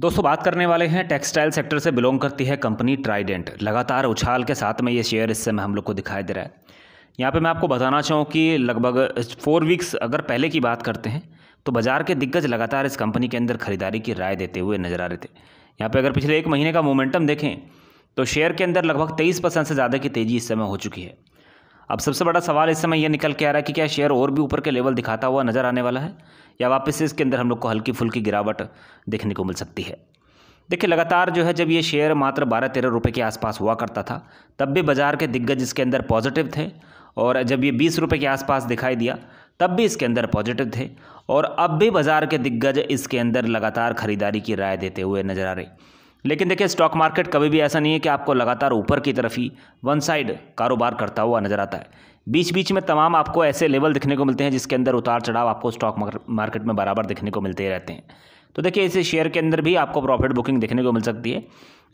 दोस्तों बात करने वाले हैं टेक्सटाइल सेक्टर से बिलोंग करती है कंपनी ट्राइडेंट लगातार उछाल के साथ में ये शेयर इस समय हम लोग को दिखाई दे रहा है यहाँ पे मैं आपको बताना चाहूँ कि लगभग फोर वीक्स अगर पहले की बात करते हैं तो बाजार के दिग्गज लगातार इस कंपनी के अंदर खरीदारी की राय देते हुए नजर आ रहे थे यहाँ पर अगर पिछले एक महीने का मोमेंटम देखें तो शेयर के अंदर लगभग तेईस परसेंट से ज़्यादा की तेज़ी इस समय हो चुकी है अब सबसे बड़ा सवाल इस समय यह निकल के आ रहा है कि क्या शेयर और भी ऊपर के लेवल दिखाता हुआ नज़र आने वाला है या वापस से इसके अंदर हम लोग को हल्की फुल्की गिरावट देखने को मिल सकती है देखिए लगातार जो है जब ये शेयर मात्र बारह तेरह रुपये के आसपास हुआ करता था तब भी बाजार के दिग्गज इसके अंदर पॉजिटिव थे और जब ये बीस रुपये के आसपास दिखाई दिया तब भी इसके अंदर पॉजिटिव थे और अब भी बाजार के दिग्गज इसके अंदर लगातार खरीदारी की राय देते हुए नजर आ रहे लेकिन देखिए स्टॉक मार्केट कभी भी ऐसा नहीं है कि आपको लगातार ऊपर की तरफ ही वन साइड कारोबार करता हुआ नजर आता है बीच बीच में तमाम आपको ऐसे लेवल दिखने को मिलते हैं जिसके अंदर उतार चढ़ाव आपको स्टॉक मार्केट में बराबर दिखने को मिलते रहते हैं तो देखिए इस शेयर के अंदर भी आपको प्रॉफिट बुकिंग देखने को मिल सकती है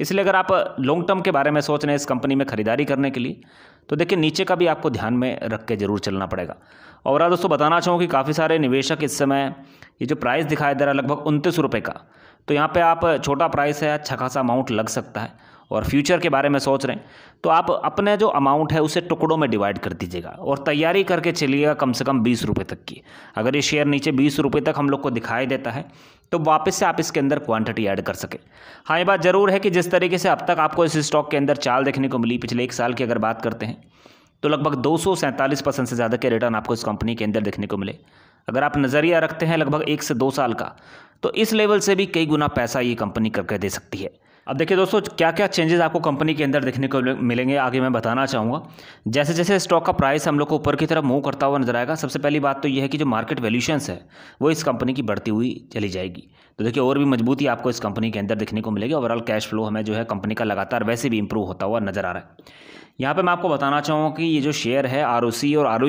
इसलिए अगर आप लॉन्ग टर्म के बारे में सोच रहे हैं इस कंपनी में खरीदारी करने के लिए तो देखिए नीचे का भी आपको ध्यान में रख के जरूर चलना पड़ेगा और दोस्तों बताना चाहूँ कि काफ़ी सारे निवेशक इस समय ये जो प्राइस दिखाया दे रहा है लगभग उनतीस रुपये का तो यहाँ पे आप छोटा प्राइस है अच्छा खासा अमाउंट लग सकता है और फ्यूचर के बारे में सोच रहे हैं तो आप अपने जो अमाउंट है उसे टुकड़ों में डिवाइड कर दीजिएगा और तैयारी करके चलिएगा कम से कम बीस रुपये तक की अगर ये शेयर नीचे बीस रुपये तक हम लोग को दिखाई देता है तो वापस से आप इसके अंदर क्वांटिटी ऐड कर सकें हाँ ये बात ज़रूर है कि जिस तरीके से अब तक आपको इस स्टॉक के अंदर चाल देखने को मिली पिछले एक साल की अगर बात करते हैं तो लगभग दो परसेंट से ज़्यादा के रिटर्न आपको इस कंपनी के अंदर देखने को मिले अगर आप नज़रिया रखते हैं लगभग एक से दो साल का तो इस लेवल से भी कई गुना पैसा ये कंपनी करके दे सकती है अब देखिए दोस्तों क्या क्या चेंजेस आपको कंपनी के अंदर देखने को मिलेंगे आगे मैं बताना चाहूँगा जैसे जैसे स्टॉक का प्राइस हम लोग को ऊपर की तरफ मूव करता हुआ नजर आएगा सबसे पहली बात तो यह है कि जो मार्केट वैल्यूशंस है वो इस कंपनी की बढ़ती हुई चली जाएगी तो देखिए और भी मजबूती आपको इस कंपनी के अंदर देखने को मिलेगी ओवरऑल कैश फ्लो हमें जो है कंपनी का लगातार वैसे भी इंप्रूव होता हुआ नजर आ रहा है यहाँ पर मैं आपको बताना चाहूँगा कि ये जो शेयर है आर और आर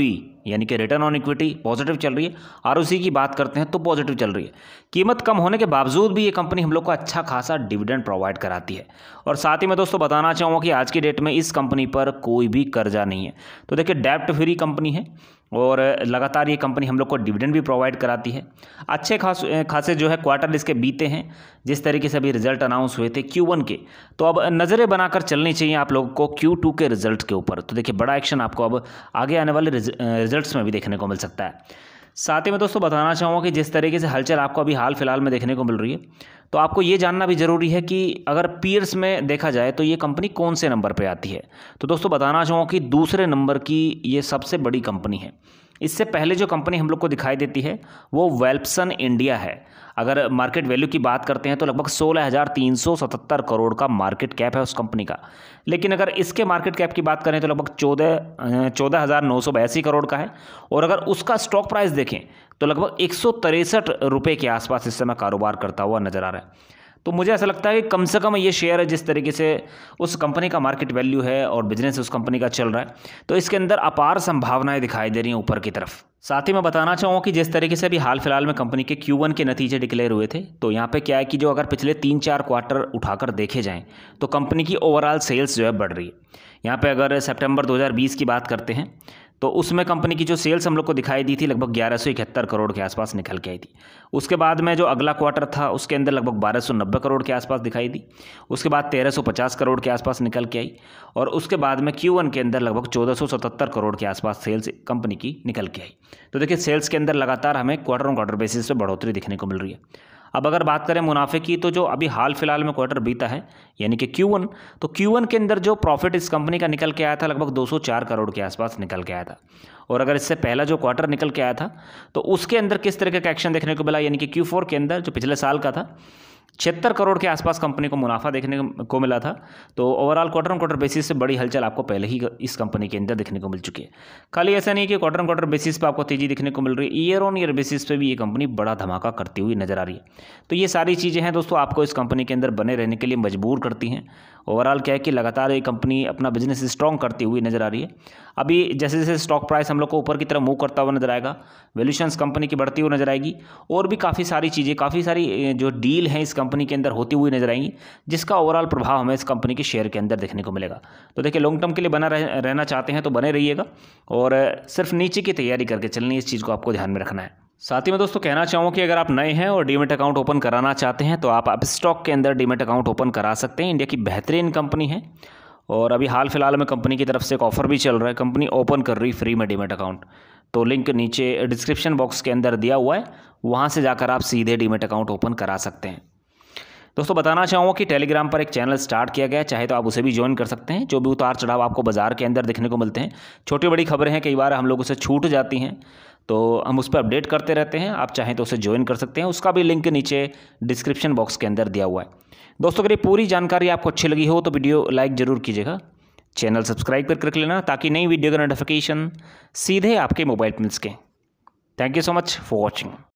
यानी कि रिटर्न ऑन इक्विटी पॉजिटिव चल रही है आर की बात करते हैं तो पॉजिटिव चल रही है कीमत कम होने के बावजूद भी ये कंपनी हम लोग को अच्छा खासा डिविडेंड प्रोवाइड कराती है और साथ ही मैं दोस्तों बताना चाहूँगा कि आज की डेट में इस कंपनी पर कोई भी कर्जा नहीं है तो देखिए डेप्ट फ्री कंपनी है और लगातार ये कंपनी हम लोग को डिविडेंड भी प्रोवाइड कराती है अच्छे खास खासे जो है क्वार्टर इसके बीते हैं जिस तरीके से अभी रिजल्ट अनाउंस हुए थे क्यू वन के तो अब नज़रें बनाकर चलनी चाहिए आप लोगों को क्यू टू के रिजल्ट के ऊपर तो देखिए बड़ा एक्शन आपको अब आगे आने वाले रिजल्ट में भी देखने को मिल सकता है साथ ही मैं दोस्तों बताना चाहूँगा कि जिस तरीके से हलचल आपको अभी हाल फिलहाल में देखने को मिल रही है तो आपको ये जानना भी ज़रूरी है कि अगर पीयर्स में देखा जाए तो ये कंपनी कौन से नंबर पर आती है तो दोस्तों बताना चाहूँगा कि दूसरे नंबर की ये सबसे बड़ी कंपनी है इससे पहले जो कंपनी हम लोग को दिखाई देती है वो वेल्पसन इंडिया है अगर मार्केट वैल्यू की बात करते हैं तो लगभग सोलह हज़ार तीन सौ सतहत्तर करोड़ का मार्केट कैप है उस कंपनी का लेकिन अगर इसके मार्केट कैप की बात करें तो लगभग चौदह चौदह हज़ार नौ सौ बयासी करोड़ का है और अगर उसका स्टॉक प्राइस देखें तो लगभग एक सौ तिरसठ रुपये के आसपास इस समय कारोबार करता हुआ नज़र आ रहा है तो मुझे ऐसा लगता है कि कम से कम ये शेयर है जिस तरीके से उस कंपनी का मार्केट वैल्यू है और बिजनेस उस कंपनी का चल रहा है तो इसके अंदर अपार संभावनाएं दिखाई दे रही हैं ऊपर की तरफ साथ ही मैं बताना चाहूँगा कि जिस तरीके से अभी हाल फिलहाल में कंपनी के Q1 के नतीजे डिक्लेयर हुए थे तो यहाँ पे क्या है कि जो अगर पिछले तीन चार क्वार्टर उठाकर देखे जाएँ तो कंपनी की ओवरऑल सेल्स जो है बढ़ रही है यहाँ पर अगर सेप्टेम्बर दो की बात करते हैं तो उसमें कंपनी की जो सेल्स हम लोग को दिखाई दी थी लगभग ग्यारह करोड़ के आसपास निकल के आई थी उसके बाद में जो अगला क्वार्टर था उसके अंदर लगभग 1290 करोड़ के आसपास दिखाई दी उसके बाद 1350 करोड़ के आसपास निकल के आई और उसके बाद में क्यू के अंदर लगभग 1477 करोड़ के आसपास सेल्स कंपनी की निकल के आई तो देखिए सेल्स के अंदर लगातार हमें क्वार्टर ऑन क्वार्टर बेसिस पर बढ़ोतरी दिखने को मिल रही है अब अगर बात करें मुनाफे की तो जो अभी हाल फिलहाल में क्वार्टर बीता है यानी कि Q1 तो Q1 के अंदर जो प्रॉफिट इस कंपनी का निकल के आया था लगभग 204 करोड़ के आसपास निकल के आया था और अगर इससे पहला जो क्वार्टर निकल के आया था तो उसके अंदर किस तरह का एक्शन देखने को मिला यानी कि क्यू के अंदर जो पिछले साल का था छिहत्तर करोड़ के आसपास कंपनी को मुनाफा देखने को मिला था तो overall quarter on quarter basis से बड़ी हलचल आपको पहले ही इस कंपनी के अंदर देखने को मिल चुकी है खाली ऐसा नहीं कि क्वार्टर ऑन क्वार्टर बेसिस पर आपको तेजी देखने को मिल रही है ईयर ऑन ईयर बेसिस पे भी ये कंपनी बड़ा धमाका करती हुई नजर आ रही है तो ये सारी चीज़ें हैं दोस्तों आपको इस कंपनी के अंदर बने रहने के लिए मजबूर करती हैं ओवरऑल क्या है कि लगातार ये कंपनी अपना बिजनेस स्ट्रॉन्ग करती हुई नजर आ रही है अभी जैसे जैसे स्टॉक प्राइस हम लोग को ऊपर की तरफ मूव करता हुआ नजर आएगा वैल्यूशंस कंपनी की बढ़ती हुई नजर आएगी और भी काफ़ी सारी चीज़ें काफ़ी सारी जो डील हैं इस कंपनी के अंदर होती हुई नजर आएंगी जिसका ओवरऑल प्रभाव हमें इस कंपनी के शेयर के अंदर देखने को मिलेगा तो देखिए लॉन्ग टर्म के लिए बना रह, रहना चाहते हैं तो बने रहिएगा और सिर्फ नीचे की तैयारी करके चलनी इस चीज़ को आपको ध्यान में रखना है साथ ही मैं दोस्तों कहना चाहूँ कि अगर आप नए हैं और डीमेट अकाउंट ओपन कराना चाहते हैं तो आप स्टॉक के अंदर डीमेट अकाउंट ओपन करा सकते हैं इंडिया की बेहतरीन कंपनी है और अभी हाल फिलहाल में कंपनी की तरफ से एक ऑफर भी चल रहा है कंपनी ओपन कर रही फ्री में डीमेट अकाउंट तो लिंक नीचे डिस्क्रिप्शन बॉक्स के अंदर दिया हुआ है वहाँ से जाकर आप सीधे डीमेट अकाउंट ओपन करा सकते हैं दोस्तों बताना चाहूँगा कि टेलीग्राम पर एक चैनल स्टार्ट किया गया है चाहे तो आप उसे भी ज्वाइन कर सकते हैं जो भी उतार चढ़ाव आपको बाजार के अंदर देखने को मिलते हैं छोटी बड़ी खबरें हैं कई बार हम लोग उसे छूट जाती हैं तो हम उस पर अपडेट करते रहते हैं आप चाहें तो उसे ज्वाइन कर सकते हैं उसका भी लिंक नीचे डिस्क्रिप्शन बॉक्स के अंदर दिया हुआ है दोस्तों अगर ये पूरी जानकारी आपको अच्छी लगी हो तो वीडियो लाइक ज़रूर कीजिएगा चैनल सब्सक्राइब कर रख लेना ताकि नई वीडियो का नोटिफिकेशन सीधे आपके मोबाइल पर मिल सकें thank you so much for watching